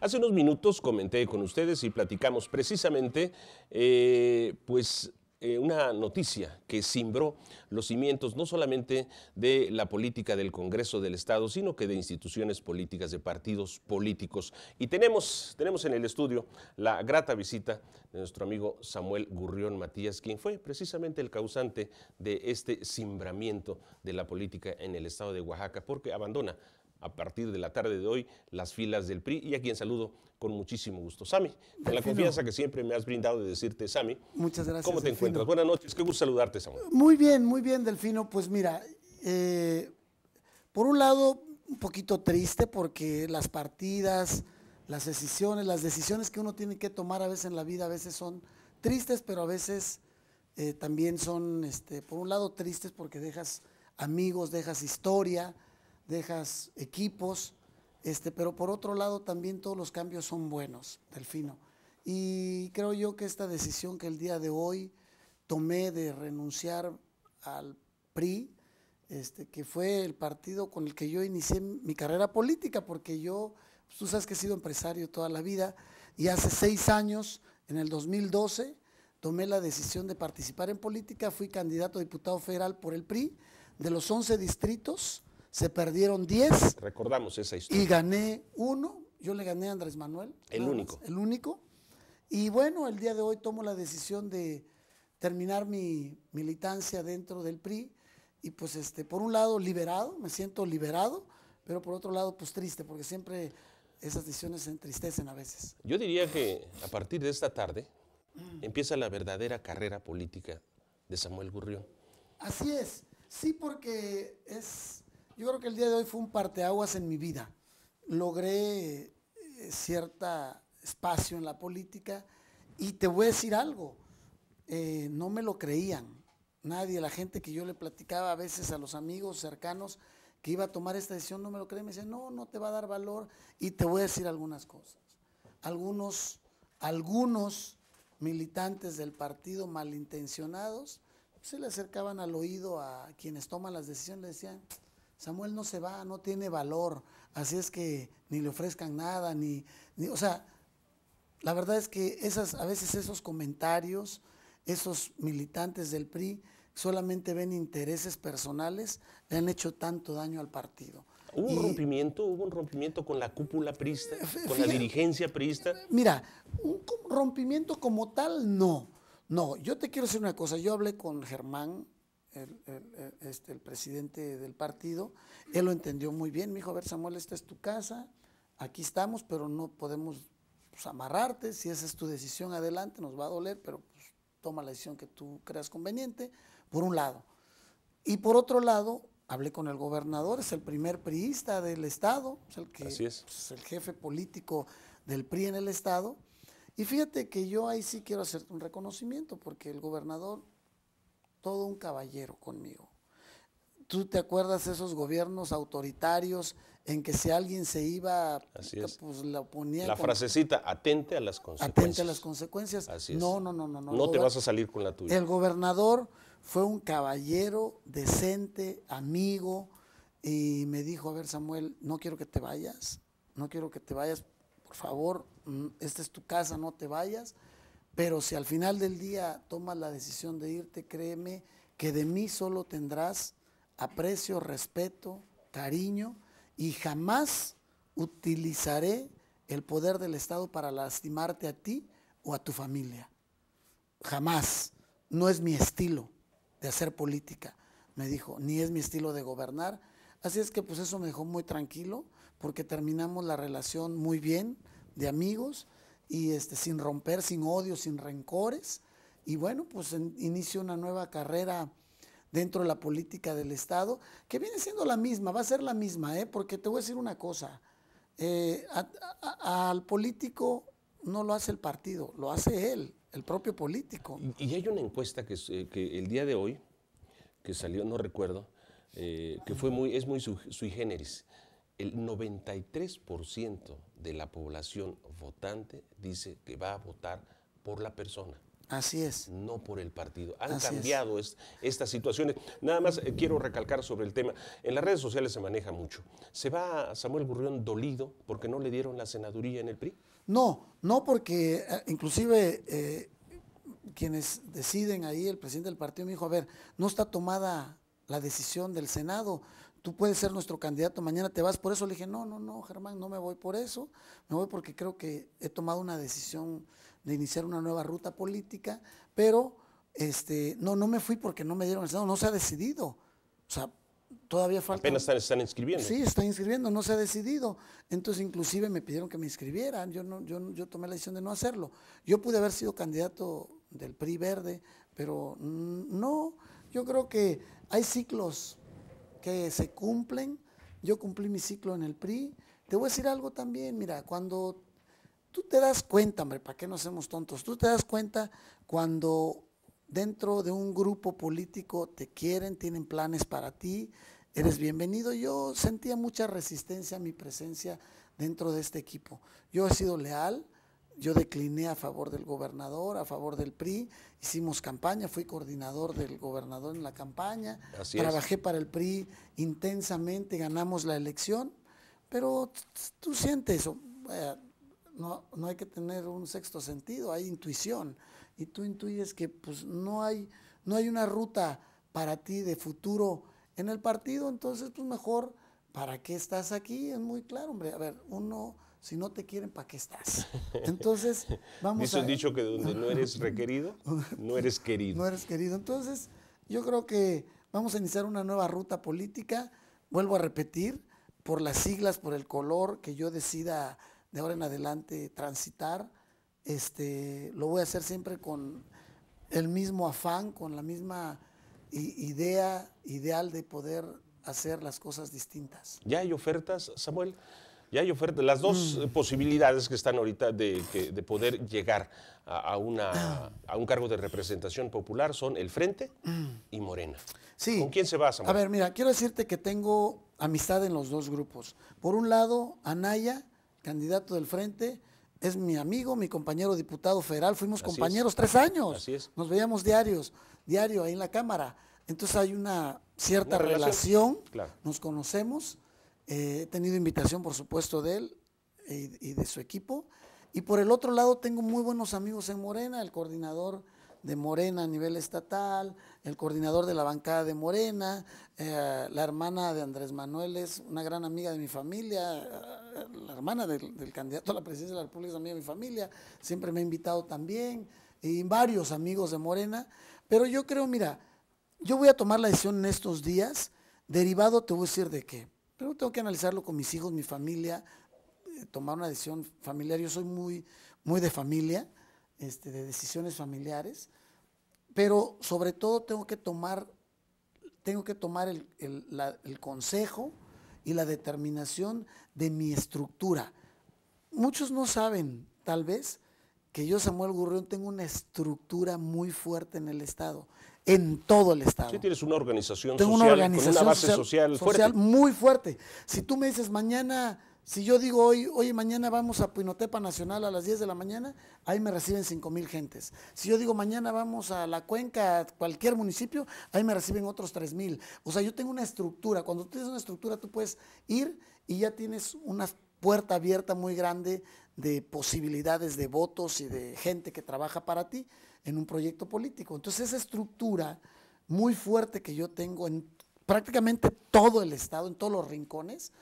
Hace unos minutos comenté con ustedes y platicamos precisamente, eh, pues eh, una noticia que simbró los cimientos no solamente de la política del Congreso del Estado, sino que de instituciones políticas, de partidos políticos. Y tenemos, tenemos en el estudio la grata visita de nuestro amigo Samuel Gurrión Matías, quien fue precisamente el causante de este simbramiento de la política en el Estado de Oaxaca, porque abandona a partir de la tarde de hoy las filas del PRI y a quien saludo con muchísimo gusto. Sami, con la confianza que siempre me has brindado de decirte, Sami. Muchas gracias. ¿Cómo te encuentras? Buenas noches, qué gusto saludarte, Samuel. Muy bien, muy bien, Delfino. Pues mira, eh, por un lado, un poquito triste porque las partidas, las decisiones, las decisiones que uno tiene que tomar a veces en la vida, a veces son tristes, pero a veces eh, también son, este, por un lado, tristes porque dejas amigos, dejas historia, dejas equipos, este, pero por otro lado también todos los cambios son buenos, Delfino. Y creo yo que esta decisión que el día de hoy tomé de renunciar al PRI, este, que fue el partido con el que yo inicié mi carrera política, porque yo, pues, tú sabes que he sido empresario toda la vida, y hace seis años, en el 2012, tomé la decisión de participar en política, fui candidato a diputado federal por el PRI, de los 11 distritos, se perdieron 10. Recordamos esa historia. Y gané uno, yo le gané a Andrés Manuel. El único. el único. Y bueno, el día de hoy tomo la decisión de terminar mi militancia dentro del PRI y pues este, por un lado liberado, me siento liberado, pero por otro lado pues triste, porque siempre esas decisiones entristecen a veces. Yo diría que a partir de esta tarde empieza la verdadera carrera política de Samuel Gurrión. Así es, sí porque es yo creo que el día de hoy fue un parteaguas en mi vida. Logré eh, cierto espacio en la política y te voy a decir algo, eh, no me lo creían. Nadie, la gente que yo le platicaba a veces a los amigos cercanos que iba a tomar esta decisión, no me lo creían. Me decían, no, no te va a dar valor. Y te voy a decir algunas cosas. Algunos, algunos militantes del partido malintencionados se le acercaban al oído a quienes toman las decisiones, le decían, Samuel no se va, no tiene valor, así es que ni le ofrezcan nada, ni, o sea, la verdad es que esas, a veces esos comentarios, esos militantes del PRI solamente ven intereses personales, le han hecho tanto daño al partido. ¿Hubo un rompimiento? ¿Hubo un rompimiento con la cúpula priista? Eh, ¿Con la dirigencia priista? Eh, mira, un rompimiento como tal, no. No, yo te quiero decir una cosa. Yo hablé con Germán este, el, presidente del partido, él lo entendió muy bien, me dijo, a ver Samuel, esta es tu casa, aquí estamos, pero no podemos pues, amarrarte, si esa es tu decisión, adelante, nos va a doler, pero pues, toma la decisión que tú creas conveniente, por un lado. Y por otro lado, hablé con el gobernador, es el primer priista del Estado, es el, que, pues, el jefe político del PRI en el Estado. Y fíjate que yo ahí sí quiero hacerte un reconocimiento, porque el gobernador todo un caballero conmigo. ¿Tú te acuerdas esos gobiernos autoritarios en que si alguien se iba, pues la ponía. La frasecita, atente a las consecuencias. Atente a las consecuencias. No, no, no, no. No, no te vas a salir con la tuya. El gobernador fue un caballero decente, amigo, y me dijo, a ver Samuel, no quiero que te vayas, no quiero que te vayas, por favor, mm, esta es tu casa, no te vayas. Pero si al final del día tomas la decisión de irte, créeme que de mí solo tendrás aprecio, respeto, cariño y jamás utilizaré el poder del Estado para lastimarte a ti o a tu familia. Jamás. No es mi estilo de hacer política, me dijo, ni es mi estilo de gobernar. Así es que pues eso me dejó muy tranquilo porque terminamos la relación muy bien de amigos y este, sin romper, sin odio, sin rencores. Y bueno, pues inicia una nueva carrera dentro de la política del Estado, que viene siendo la misma, va a ser la misma, ¿eh? porque te voy a decir una cosa, eh, al político no lo hace el partido, lo hace él, el propio político. Y hay una encuesta eh, que, el día de hoy, que salió, no recuerdo, que fue muy, es muy sui generis el 93% de la población votante dice que va a votar por la persona. Así es. No por el partido. Han cambiado estas situaciones. Nada más eh, quiero recalcar sobre el tema. En las redes sociales se maneja mucho. ¿Se va Samuel Burrión dolido porque no le dieron la senaduría en el PRI? No, no porque eh, inclusive eh, quienes deciden ahí, el presidente del partido me dijo, a ver, no está tomada la decisión del Senado tú puedes ser nuestro candidato, mañana te vas por eso. Le dije, no, no, no, Germán, no me voy por eso, me voy porque creo que he tomado una decisión de iniciar una nueva ruta política, pero este, no, no me fui porque no me dieron el Senado, no se ha decidido. O sea, todavía falta. Apenas están, están, inscribiendo. Sí, están inscribiendo, no se ha decidido. Entonces, inclusive me pidieron que me inscribieran. Yo, no, yo, yo tomé la decisión de no hacerlo. Yo pude haber sido candidato del PRI verde, pero no. Yo creo que hay ciclos que se cumplen. Yo cumplí mi ciclo en el PRI. Te voy a decir algo también, mira, cuando tú te das cuenta, hombre, ¿para qué nos hacemos tontos? Tú te das cuenta cuando dentro de un grupo político te quieren, tienen planes para ti, eres bienvenido. Yo sentía mucha resistencia a mi presencia dentro de este equipo. Yo he sido leal, yo decliné a favor del gobernador, a favor del PRI, hicimos campaña, fui coordinador del gobernador en la campaña, trabajé para el PRI intensamente, ganamos la elección, pero tú sientes eso, no, no, hay que tener un sexto sentido, hay intuición, y tú intuyes que pues, no, hay, no hay una ruta para ti de futuro en el partido, entonces pues mejor, ¿para qué estás aquí? Es muy claro, hombre, a ver, uno si no te quieren, ¿para qué estás? Entonces, vamos a... un dicho que donde no eres requerido, no eres querido. No eres querido. Entonces, yo creo que vamos a iniciar una nueva ruta política. Vuelvo a repetir, por las siglas, por el color que yo decida de ahora en adelante transitar, este, lo voy a hacer siempre con el mismo afán, con la misma idea ideal de poder hacer las cosas distintas. ¿Ya hay ofertas, Samuel? y las dos mm. posibilidades que están ahorita de, poder llegar ah. a, un cargo de representación popular son el Frente mm. y Morena. ¿Con quién se basa? A ver, mira, quiero decirte que tengo amistad en los dos grupos. Por un lado, Anaya, candidato del Frente, es mi amigo, mi compañero diputado federal, fuimos compañeros tres años. Así es. Nos veíamos diarios, diario ahí en la Cámara. Entonces hay una cierta relación, nos conocemos eh, he tenido invitación, por supuesto, de él y, de su equipo. Y por el otro lado, tengo muy buenos amigos en Morena, el coordinador de Morena a nivel estatal, el coordinador de la bancada de Morena, eh, la hermana de Andrés Manuel es una gran amiga de mi familia, eh, la hermana del, del, candidato a la presidencia de la República es amiga de mi familia, siempre me ha invitado también, y varios amigos de Morena. Pero yo creo, mira, yo voy a tomar la decisión en estos días, derivado te voy a decir de qué pero tengo que analizarlo con mis hijos, mi familia, eh, tomar una decisión familiar. Yo soy muy, muy de familia, este, de decisiones familiares, pero sobre todo tengo que tomar, tengo que tomar el consejo y la determinación de mi estructura. Muchos no saben, tal vez, que yo, Samuel Gurrión, tengo una estructura muy fuerte en el Estado, en todo el Estado. Sí, tienes una organización social, con una base social, muy fuerte. Si tú me dices mañana, si yo digo hoy, oye, mañana vamos a Pinotepa Nacional a las 10 de la mañana, ahí me reciben 5 mil gentes. Si yo digo mañana vamos a la cuenca, a cualquier municipio, ahí me reciben otros 3 mil. O sea, yo tengo una estructura. Cuando tú tienes una estructura, tú puedes ir y ya tienes una puerta abierta muy grande de posibilidades de votos y de gente que trabaja para ti en un proyecto político. Entonces esa estructura muy fuerte que yo tengo en prácticamente todo el Estado, en todos los rincones,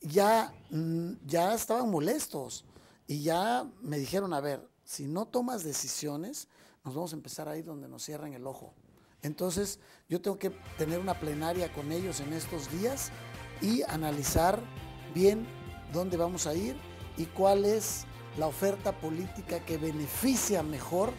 ya, mm, ya estaban molestos y ya me dijeron, a ver, si no tomas decisiones, nos vamos a empezar ahí donde nos cierran el ojo. Entonces yo tengo que tener una plenaria con ellos en estos días y analizar bien dónde vamos a ir y cuál es la oferta política que beneficia mejor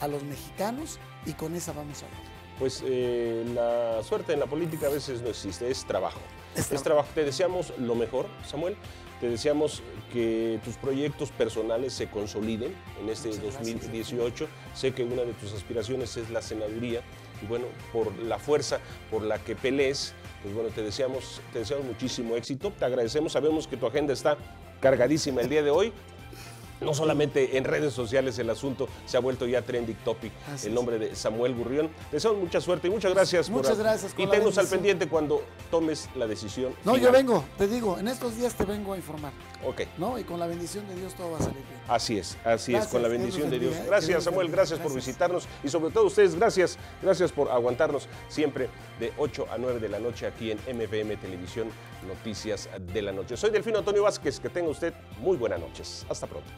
a los mexicanos y con esa vamos a ver. Pues eh, la suerte en la política a veces no existe, es trabajo. Es, trabajo. Te deseamos lo mejor, Samuel. Te deseamos que tus proyectos personales se consoliden en este 2018. Sé que una de tus aspiraciones es la senaduría y bueno, por la fuerza por la que pelees, pues bueno, te deseamos, te deseamos muchísimo éxito. Te agradecemos, sabemos que tu agenda está cargadísima el día de hoy. No solamente en redes sociales el asunto se ha vuelto ya trending topic. el nombre de Samuel Gurrión. Deseo mucha suerte y muchas gracias. Muchas gracias. y tennos al pendiente cuando tomes la decisión. No, yo vengo, te digo, en estos días te vengo a informar. Ok. ¿No? Y con la bendición de Dios todo va a salir bien. Así es, así es, con la bendición de Dios. Eh, gracias, Samuel, gracias, por visitarnos y sobre todo ustedes, gracias, gracias por aguantarnos siempre de 8 a 9 de la noche aquí en MFM Televisión Noticias de la Noche. Soy Delfino Antonio Vázquez, que tenga usted muy buenas noches. Hasta pronto.